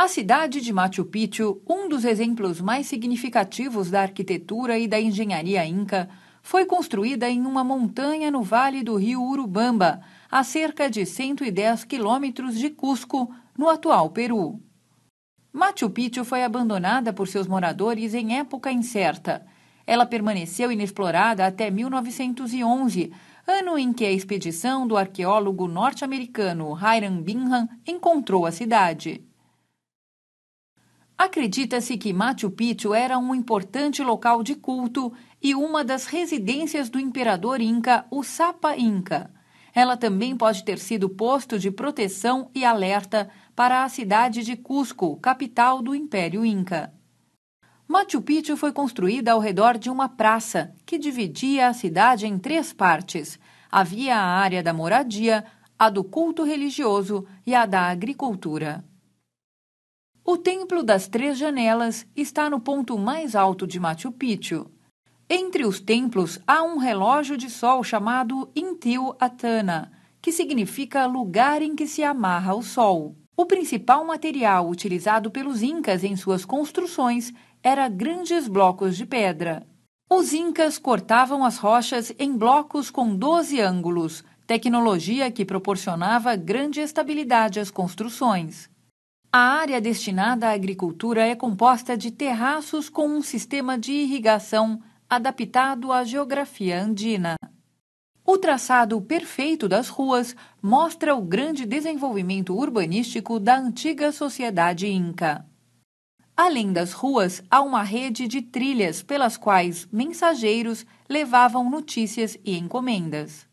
A cidade de Machu Picchu, um dos exemplos mais significativos da arquitetura e da engenharia inca, foi construída em uma montanha no vale do rio Urubamba, a cerca de 110 quilômetros de Cusco, no atual Peru. Machu Picchu foi abandonada por seus moradores em época incerta. Ela permaneceu inexplorada até 1911, ano em que a expedição do arqueólogo norte-americano Hiram Bingham encontrou a cidade. Acredita-se que Machu Picchu era um importante local de culto e uma das residências do imperador inca, o Sapa Inca. Ela também pode ter sido posto de proteção e alerta para a cidade de Cusco, capital do Império Inca. Machu Picchu foi construída ao redor de uma praça que dividia a cidade em três partes. Havia a área da moradia, a do culto religioso e a da agricultura. O Templo das Três Janelas está no ponto mais alto de Machu Picchu. Entre os templos há um relógio de sol chamado Intiu Atana, que significa lugar em que se amarra o sol. O principal material utilizado pelos incas em suas construções era grandes blocos de pedra. Os incas cortavam as rochas em blocos com 12 ângulos, tecnologia que proporcionava grande estabilidade às construções. A área destinada à agricultura é composta de terraços com um sistema de irrigação adaptado à geografia andina. O traçado perfeito das ruas mostra o grande desenvolvimento urbanístico da antiga sociedade inca. Além das ruas, há uma rede de trilhas pelas quais mensageiros levavam notícias e encomendas.